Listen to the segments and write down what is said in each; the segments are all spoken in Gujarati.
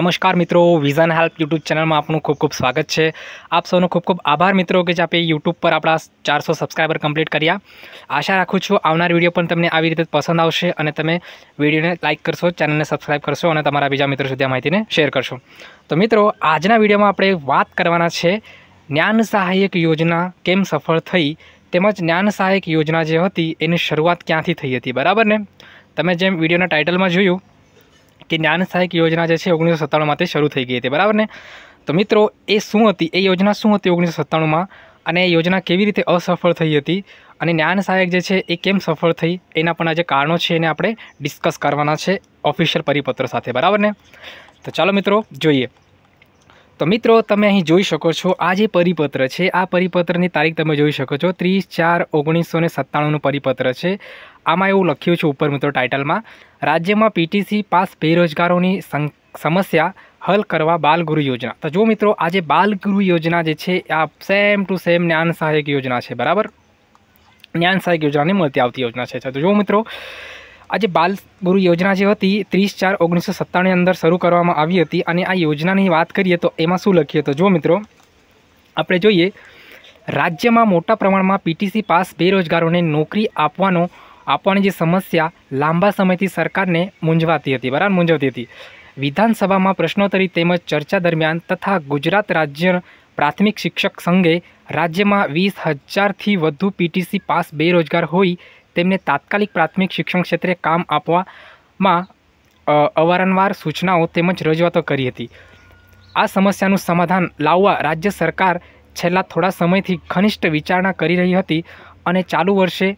નમસ્કાર મિત્રો વિઝન હેલ્પ યુટ્યુબ ચેનલમાં આપનું ખૂબ ખૂબ સ્વાગત છે આપ સૌનો ખૂબ ખૂબ આભાર મિત્રો કે જે આપણે યુટ્યુબ પર આપણા ચારસો સબસ્ક્રાઈબર કમ્પ્લીટ કર્યા આશા રાખું છું આવનાર વિડીયો પણ તમને આવી રીતે પસંદ આવશે અને તમે વિડીયોને લાઇક કરશો ચેનલને સબસ્ક્રાઈબ કરશો અને તમારા બીજા મિત્રો સુધી આ માહિતીને શેર કરશો તો મિત્રો આજના વિડીયોમાં આપણે વાત કરવાના છે જ્ઞાન સહાયક યોજના કેમ સફળ થઈ તેમજ જ્ઞાન સહાયક યોજના જે હતી એની શરૂઆત ક્યાંથી થઈ હતી બરાબર ને તમે જેમ વિડીયોના ટાઇટલમાં જોયું કે જ્ઞાન સહાયક યોજના જે છે ઓગણીસો સત્તાણુંમાંથી શરૂ થઈ ગઈ હતી બરાબર ને તો મિત્રો એ શું હતી એ યોજના શું હતી ઓગણીસો સત્તાણુંમાં અને એ યોજના કેવી રીતે અસફળ થઈ હતી અને જ્ઞાન સહાયક જે છે એ કેમ સફળ થઈ એના પણ આજે કારણો છે એને આપણે ડિસ્કસ કરવાના છે ઓફિશિયલ પરિપત્ર સાથે બરાબર ને તો ચાલો મિત્રો જોઈએ તો મિત્રો તમે અહીં જોઈ શકો છો આ જે પરિપત્ર છે આ પરિપત્રની તારીખ તમે જોઈ શકો છો ત્રીસ ચાર ઓગણીસો ને સત્તાણુંનું પરિપત્ર છે આમાં એવું લખ્યું છે ઉપર મિત્રો ટાઇટલમાં રાજ્યમાં પીટીસી પાસ બેરોજગારોની સમસ્યા હલ કરવા બાલગુરુ યોજના તો જો મિત્રો આજે જે બાલગુરુ યોજના જે છે આ સેમ ટુ સેમ જ્ઞાન સહાયક યોજના છે બરાબર જ્ઞાન સહાયક યોજનાની મળતી આવતી યોજના છે તો જો મિત્રો આ જે બાલબુરુ યોજના જે હતી ત્રીસ ચાર ઓગણીસો સત્તાણું અંદર શરૂ કરવામાં આવી હતી અને આ યોજનાની વાત કરીએ તો એમાં શું લખ્યું હતું જો મિત્રો આપણે જોઈએ રાજ્યમાં મોટા પ્રમાણમાં પીટીસી પાસ બેરોજગારોને નોકરી આપવાનો આપવાની જે સમસ્યા લાંબા સમયથી સરકારને મૂંઝવાતી હતી બરાબર મૂંઝવતી હતી વિધાનસભામાં પ્રશ્નોત્તરી તેમજ ચર્ચા દરમિયાન તથા ગુજરાત રાજ્ય પ્રાથમિક શિક્ષક સંઘે રાજ્યમાં વીસ હજારથી વધુ પીટીસી પાસ બેરોજગાર હોય તેમને તાત્કાલિક પ્રાથમિક શિક્ષણ ક્ષેત્રે કામ આપવામાં અવારંવાર સૂચનાઓ તેમજ રજૂઆતો કરી હતી આ સમસ્યાનું સમાધાન લાવવા રાજ્ય સરકાર છેલ્લા થોડા સમયથી ઘનિષ્ઠ વિચારણા કરી રહી હતી અને ચાલુ વર્ષે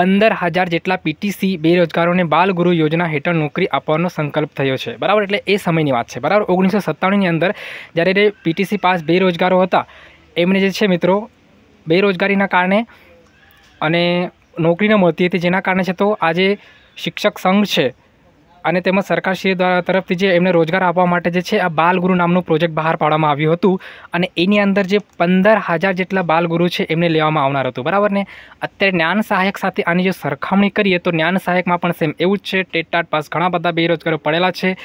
પંદર હજાર જેટલા પીટીસી બેરોજગારોને બાલગુરુ યોજના હેઠળ નોકરી આપવાનો સંકલ્પ થયો છે બરાબર એટલે એ સમયની વાત છે બરાબર ઓગણીસો સત્તાણુંની અંદર જ્યારે પીટીસી પાસ બેરોજગારો હતા એમને જે છે મિત્રો બેરોજગારીના કારણે અને નોકરી ન મળતી હતી જેના કારણે છે તો આજે શિક્ષક સંઘ છે અને તેમાં સરકારશ્રી દ્વારા તરફથી જે એમને રોજગાર આપવા માટે જે છે આ બાલગુરુ નામનું પ્રોજેક્ટ બહાર પાડવામાં આવ્યું હતું અને એની અંદર જે પંદર હજાર જેટલા બાલગુરુ છે એમને લેવામાં આવનાર હતું બરાબર ને અત્યારે જ્ઞાન સહાયક સાથે આની જો સરખામણી કરીએ તો જ્ઞાન સહાયકમાં પણ સેમ એવું જ છે ટેટાટ પાસ ઘણા બધા બેરોજગારો પડેલા છે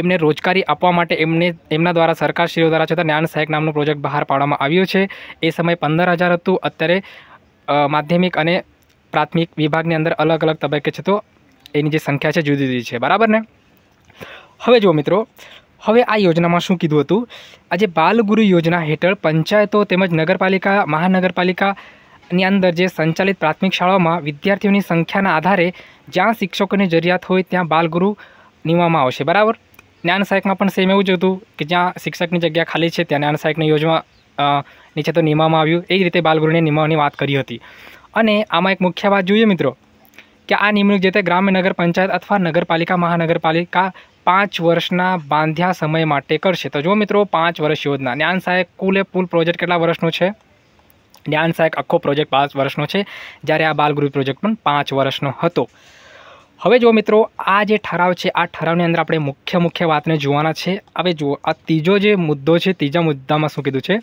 એમને રોજગારી આપવા માટે એમને એમના દ્વારા સરકારશ્રીઓ દ્વારા છતાં જ્ઞાન સહાયક નામનું પ્રોજેક્ટ બહાર પાડવામાં આવ્યો છે એ સમયે પંદર હજાર હતું અત્યારે માધ્યમિક અને પ્રાથમિક વિભાગની અંદર અલગ અલગ તબક્કે છે તો એની જે સંખ્યા છે જુદી જુદી છે બરાબર ને હવે જુઓ મિત્રો હવે આ યોજનામાં શું કીધું હતું આજે બાલગુરુ યોજના હેઠળ પંચાયતો તેમજ નગરપાલિકા મહાનગરપાલિકાની અંદર જે સંચાલિત પ્રાથમિક શાળાઓમાં વિદ્યાર્થીઓની સંખ્યાના આધારે જ્યાં શિક્ષકોની જરૂરિયાત હોય ત્યાં બાલગુરુ નિમવામાં આવશે બરાબર જ્ઞાન સહાયકમાં પણ સેમ એવું જ હતું કે જ્યાં શિક્ષકની જગ્યા ખાલી છે ત્યાં જ્ઞાન સહાયકને યોજના નીચે તો નિમાવામાં આવ્યું એ જ રીતે બાલગૃહને નિમાવાની વાત કરી હતી અને આમાં એક મુખ્ય વાત જોઈએ મિત્રો કે આ નિમણૂક જે તે ગ્રામ્ય નગર પંચાયત અથવા નગરપાલિકા મહાનગરપાલિકા પાંચ વર્ષના બાંધ્યા સમય માટે કરશે તો જો મિત્રો પાંચ વર્ષ યોજના જ્ઞાન સહાયક કુલે પુલ પ્રોજેક્ટ કેટલા વર્ષનો છે જ્ઞાન સહાયક આખો પ્રોજેક્ટ પાંચ વર્ષનો છે જ્યારે આ બાલગૃહ પ્રોજેક્ટ પણ પાંચ વર્ષનો હતો હવે જો મિત્રો આ જે ઠરાવ છે આ ઠરાવની અંદર આપણે મુખ્ય મુખ્ય વાતને જોવાના છે હવે જુઓ આ ત્રીજો જે મુદ્દો છે ત્રીજા મુદ્દામાં શું કીધું છે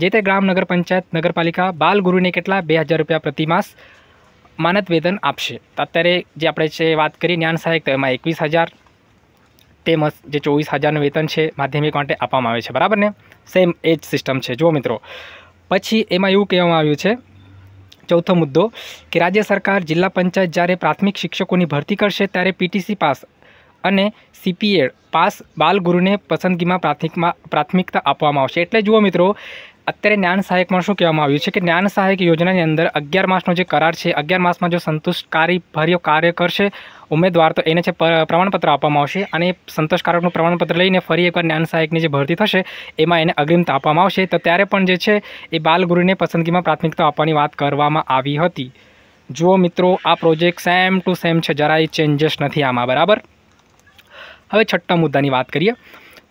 જે તે ગ્રામ નગર પંચાયત નગરપાલિકા બાલગુરુને કેટલા બે હજાર રૂપિયા પ્રતિમાસ માનદ વેતન આપશે અત્યારે જે આપણે છે વાત કરી જ્ઞાન સહાયક તો એમાં એકવીસ હજાર તેમજ જે ચોવીસ હજારનું વેતન છે માધ્યમિક માટે આપવામાં આવે છે બરાબર ને સેમ એ જ સિસ્ટમ છે જુઓ મિત્રો પછી એમાં એવું કહેવામાં આવ્યું છે ચોથો મુદ્દો કે રાજ્ય સરકાર જિલ્લા પંચાયત જ્યારે પ્રાથમિક શિક્ષકોની ભરતી કરશે ત્યારે પીટીસી પાસ અને સીપીએડ પાસ બાલગુરુને પસંદગીમાં પ્રાથમિકમાં પ્રાથમિકતા આપવામાં આવશે એટલે જુઓ મિત્રો અત્યારે જ્ઞાન સહાયકમાં શું કહેવામાં આવ્યું છે કે જ્ઞાન સહાયક યોજનાની અંદર અગિયાર માસનો જે કરાર છે અગિયાર માસમાં જો સંતુષ્ટકારી ભર્યો કાર્ય કરશે ઉમેદવાર તો એને છે પ્રમાણપત્ર આપવામાં આવશે અને સંતોષકારકનું પ્રમાણપત્ર લઈને ફરી એકવાર જ્ઞાન સહાયકની જે ભરતી થશે એમાં એને અગ્રિમતા આપવામાં આવશે તો ત્યારે પણ જે છે એ બાલગુરુને પસંદગીમાં પ્રાથમિકતા આપવાની વાત કરવામાં આવી હતી જુઓ મિત્રો આ પ્રોજેક્ટ સેમ ટુ સેમ છે જરાય ચેન્જીસ નથી આમાં બરાબર હવે છઠ્ઠા મુદ્દાની વાત કરીએ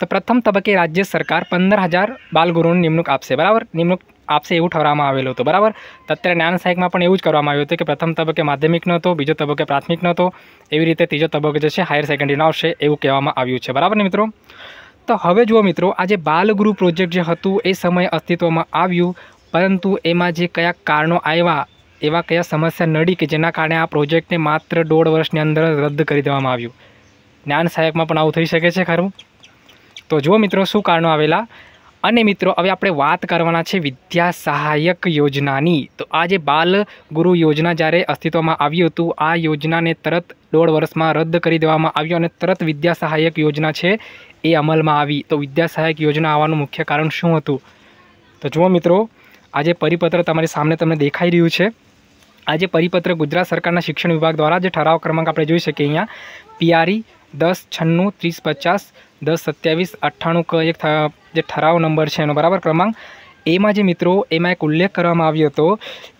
તો પ્રથમ તબક્કે રાજ્ય સરકાર પંદર હજાર બાલગુરુની નિમણૂક આપશે બરાબર નિમણૂક આપશે એવું ઠરવામાં આવેલું હતું બરાબર અત્યારે જ્ઞાન સહાયકમાં પણ એવું જ કરવામાં આવ્યું હતું કે પ્રથમ તબક્કે માધ્યમિક નહોતો બીજો તબક્કે પ્રાથમિક નહોતો એવી રીતે ત્રીજો તબક્કો જે છે હાયર સેકન્ડરીનો આવશે એવું કહેવામાં આવ્યું છે બરાબર ને મિત્રો તો હવે જુઓ મિત્રો આ જે બાલગુરુ પ્રોજેક્ટ જે હતું એ સમયે અસ્તિત્વમાં આવ્યું પરંતુ એમાં જે કયા કારણો આવ્યા એવા કયા સમસ્યા નડી કે જેના કારણે આ પ્રોજેક્ટને માત્ર દોઢ વર્ષની અંદર રદ કરી દેવામાં આવ્યું જ્ઞાન સહાયકમાં પણ આવું થઈ શકે છે ખરું તો જુઓ મિત્રો શું કારણો આવેલા અને મિત્રો હવે આપણે વાત કરવાના છે વિદ્યા સહાયક યોજનાની તો આ જે બાલ ગુરુ યોજના જ્યારે અસ્તિત્વમાં આવ્યું હતું આ યોજનાને તરત દોઢ વર્ષમાં રદ કરી દેવામાં આવ્યું અને તરત વિદ્યા સહાયક યોજના છે એ અમલમાં આવી તો વિદ્યા સહાયક યોજના આવવાનું મુખ્ય કારણ શું હતું તો જુઓ મિત્રો આજે પરિપત્ર તમારી સામે તમને દેખાઈ રહ્યું છે આજે પરિપત્ર ગુજરાત સરકારના શિક્ષણ વિભાગ દ્વારા જે ઠરાવ ક્રમાંક આપણે જોઈ શકીએ અહીંયા પીઆરઈ દસ છન્નું ત્રીસ પચાસ દસ સત્યાવીસ અઠ્ઠાણું ક એક જે ઠરાવ નંબર છે એનો બરાબર ક્રમાંક એમાં જે મિત્રો એમાં એક ઉલ્લેખ કરવામાં આવ્યો હતો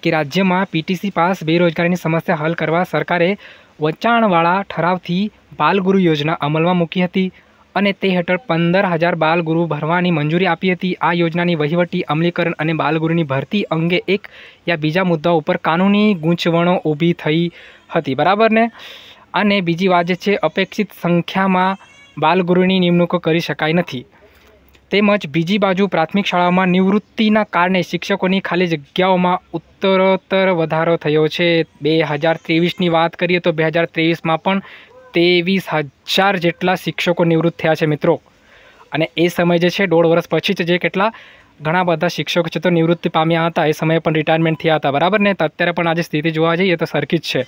કે રાજ્યમાં પીટીસી પાસ બેરોજગારીની સમસ્યા હલ કરવા સરકારે વચાણવાળા ઠરાવથી બાલગુરુ યોજના અમલમાં મૂકી હતી અને તે હેઠળ પંદર હજાર બાલગુરુ ભરવાની મંજૂરી આપી હતી આ યોજનાની વહીવટી અમલીકરણ અને બાલગુરુની ભરતી અંગે એક યા બીજા મુદ્દાઓ ઉપર કાનૂની ગૂંચવણો ઊભી થઈ હતી બરાબર ને અને બીજી વાત છે અપેક્ષિત સંખ્યામાં બાલગુરુની નિમણૂક કરી શકાય નથી તેમજ બીજી બાજુ પ્રાથમિક શાળાઓમાં નિવૃત્તિના કારણે શિક્ષકોની ખાલી જગ્યાઓમાં ઉત્તરોત્તર વધારો થયો છે બે હજાર ત્રેવીસની વાત કરીએ તો બે હજાર ત્રેવીસમાં પણ ત્રેવીસ હજાર જેટલા શિક્ષકો નિવૃત્ત થયા છે મિત્રો અને એ સમય જે છે દોઢ વર્ષ પછી જે કેટલા ઘણા બધા શિક્ષકો છે તો નિવૃત્તિ પામ્યા હતા એ સમયે પણ રિટાયરમેન્ટ થયા હતા બરાબર ને તો અત્યારે પણ આજે સ્થિતિ જોવા જઈએ તો સરખી જ છે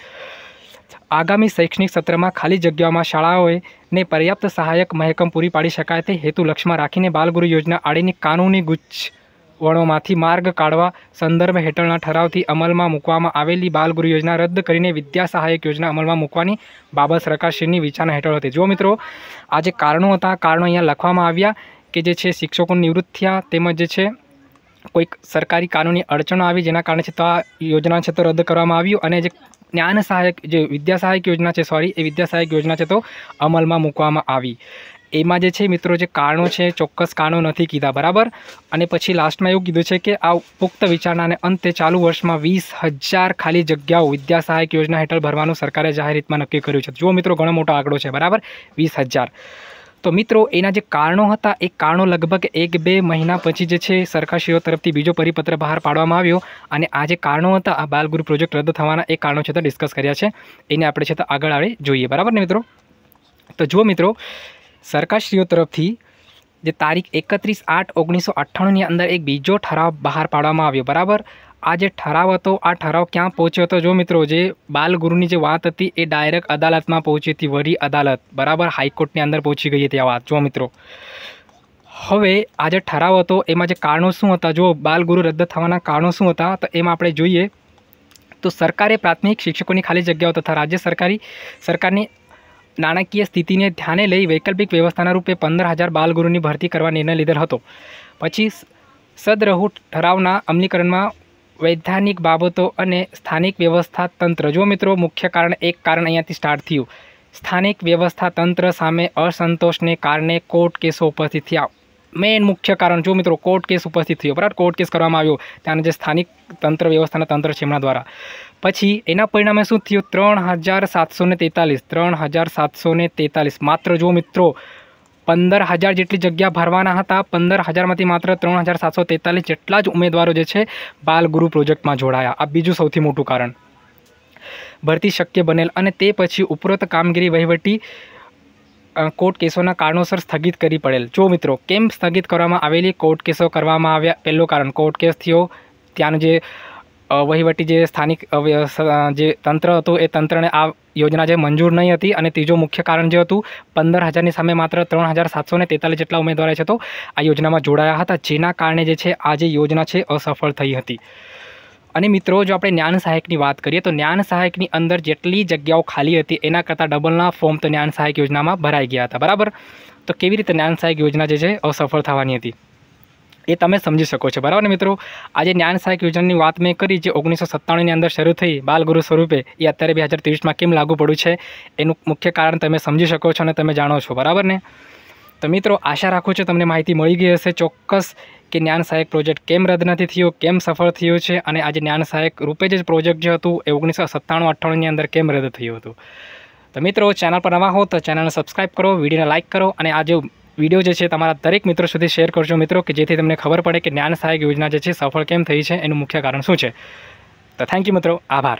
આગામી શૈક્ષણિક સત્રમાં ખાલી જગ્યાઓમાં શાળાઓએ ને પર્યાપ્ત સહાયક મહેકમ પૂરી પાડી શકાય તે હેતુ લક્ષમાં રાખીને બાલગુરુ યોજના આડીની કાનૂની ગૂંચવણોમાંથી માર્ગ કાઢવા સંદર્ભ હેઠળના ઠરાવથી અમલમાં મૂકવામાં આવેલી બાલગુરુ યોજના રદ કરીને વિદ્યા સહાયક યોજના અમલમાં મૂકવાની બાબત સરકારશ્રીની વિચારણા હેઠળ હતી જો મિત્રો આજે કારણો હતા કારણો અહીંયા લખવામાં આવ્યા કે જે છે શિક્ષકો નિવૃત્ત થયા તેમજ જે છે કોઈક સરકારી કાનૂની અડચણો આવી જેના કારણે છે તો આ યોજના છે તો રદ કરવામાં આવ્યું અને જે જ્ઞાન સહાયક જે વિદ્યા સહાયક યોજના છે સોરી એ વિદ્યા સહાયક યોજના છે તો અમલમાં મૂકવામાં આવી એમાં જે છે મિત્રો જે કારણો છે ચોક્કસ કારણો નથી કીધા બરાબર અને પછી લાસ્ટમાં એવું કીધું છે કે આ પુખ્ત વિચારણાને અંતે ચાલુ વર્ષમાં વીસ હજાર ખાલી જગ્યાઓ વિદ્યા સહાયક યોજના હેઠળ ભરવાનું સરકારે જાહેર રીતમાં નક્કી કર્યું છે જુઓ મિત્રો ઘણો મોટો આંકડો છે બરાબર વીસ હજાર તો મિત્રો એના જે કારણો હતા એ કારણો લગભગ એક બે મહિના પછી જે છે સરકારશ્રીઓ તરફથી બીજો પરિપત્ર બહાર પાડવામાં આવ્યો અને આ જે કારણો હતા આ બાલગુરુ પ્રોજેક્ટ રદ થવાના એ કારણો છતાં ડિસ્કસ કર્યા છે એને આપણે છે તો આગળ આવે જોઈએ બરાબર ને મિત્રો તો જુઓ મિત્રો સરકારશ્રીઓ તરફથી જે તારીખ એકત્રીસ આઠ ઓગણીસો અઠ્ઠાણુંની અંદર એક બીજો ઠરાવ બહાર પાડવામાં આવ્યો બરાબર આ જે ઠરાવ હતો આ ઠરાવ ક્યાં પહોંચ્યો હતો જો મિત્રો જે બાલગુરુની જે વાત હતી એ ડાયરેક્ટ અદાલતમાં પહોંચી હતી વરી અદાલત બરાબર હાઈકોર્ટની અંદર પહોંચી ગઈ હતી આ વાત જો મિત્રો હવે આ જે ઠરાવ હતો એમાં જે કારણો શું હતા જો બાલગુરુ રદ થવાના કારણો શું હતા તો એમાં આપણે જોઈએ તો સરકારે પ્રાથમિક શિક્ષકોની ખાલી જગ્યાઓ તથા રાજ્ય સરકારી સરકારની નાણાકીય સ્થિતિને ધ્યાને લઈ વૈકલ્પિક વ્યવસ્થાના રૂપે પંદર હજાર બાલગુરુની ભરતી કરવા નિર્ણય લીધેલ હતો પછી સદરહુ ઠરાવના અમલીકરણમાં વૈધાનિક બાબતો અને સ્થાનિક વ્યવસ્થા તંત્ર જો મિત્રો મુખ્ય કારણ એક કારણ અહીંયાથી સ્ટાર્ટ થયું સ્થાનિક વ્યવસ્થા તંત્ર સામે અસંતોષને કારણે કોર્ટ કેસો ઉપસ્થિત થયા મેઇન મુખ્ય કારણ જો મિત્રો કોર્ટ કેસ ઉપસ્થિત થયો બરાબર કોર્ટ કેસ કરવામાં આવ્યો ત્યાંના જે સ્થાનિક તંત્ર વ્યવસ્થાના તંત્ર છે એમના દ્વારા પછી એના પરિણામે શું થયું ત્રણ હજાર સાતસો ને ત્રણ હજાર સાતસો ને માત્ર જો મિત્રો પંદર હજાર જેટલી જગ્યા ભરવાના હતા પંદર હજારમાંથી માત્ર ત્રણ હજાર સાતસો તેતાલીસ જેટલા જ ઉમેદવારો જે છે બાલગુરુ પ્રોજેક્ટમાં જોડાયા આ બીજું સૌથી મોટું કારણ ભરતી શક્ય બનેલ અને તે પછી ઉપરોક્ત કામગીરી વહીવટી કોર્ટ કેસોના કારણોસર સ્થગિત કરી પડેલ જો મિત્રો કેમ સ્થગિત કરવામાં આવેલી કોર્ટ કેસો કરવામાં આવ્યા પહેલું કારણ કોર્ટ કેસથીઓ થયો ત્યાંનું જે વહીવટી જે સ્થાનિક જે તંત્ર હતું એ તંત્રને આ યોજના જે મંજૂર નહીં હતી અને ત્રીજો મુખ્ય કારણ જે હતું પંદર હજારની સામે માત્ર ત્રણ હજાર સાતસો ને તેતાલીસ જેટલા ઉમેદવારો છે તો આ યોજનામાં જોડાયા હતા જેના કારણે જે છે આ જે યોજના છે અસફળ થઈ હતી અને મિત્રો જો આપણે જ્ઞાન સહાયકની વાત કરીએ તો જ્ઞાન સહાયકની અંદર જેટલી જગ્યાઓ ખાલી હતી એના કરતાં ડબલના ફોર્મ તો જ્ઞાન સહાયક યોજનામાં ભરાઈ ગયા હતા બરાબર તો કેવી રીતે જ્ઞાન સહાયક યોજના જે છે અસફળ થવાની હતી એ તમે સમજી શકો છો બરાબર મિત્રો આજે જ્ઞાન સહાયક યોજનાની વાત મેં કરી જે ઓગણીસો સત્તાણુંની અંદર શરૂ થઈ બાલગુરુ સ્વરૂપે એ અત્યારે બે હજાર ત્રેવીસમાં કેમ લાગુ પડ્યું છે એનું મુખ્ય કારણ તમે સમજી શકો છો અને તમે જાણો છો બરાબર ને તો મિત્રો આશા રાખું છું તમને માહિતી મળી ગઈ હશે ચોક્કસ કે જ્ઞાન સહાયક પ્રોજેક્ટ કેમ રદ નથી થયો કેમ સફળ થયો છે અને આજે જ્ઞાન સહાયક રૂપે જે પ્રોજેક્ટ જે હતું એ ઓગણીસો સત્તાણું અઠ્ઠાણુંની અંદર કેમ રદ થયું હતું તો મિત્રો ચેનલ પર નવા હો તો ચેનલને સબસ્ક્રાઈબ કરો વિડીયોને લાઇક કરો અને આજે વિડીયો જે છે તમારા દરેક મિત્રો સુધી શેર કરજો મિત્રો કે જેથી તમને ખબર પડે કે જ્ઞાન સહાયક યોજના જે છે સફળ કેમ થઈ છે એનું મુખ્ય કારણ શું છે તો થેન્ક યુ મિત્રો આભાર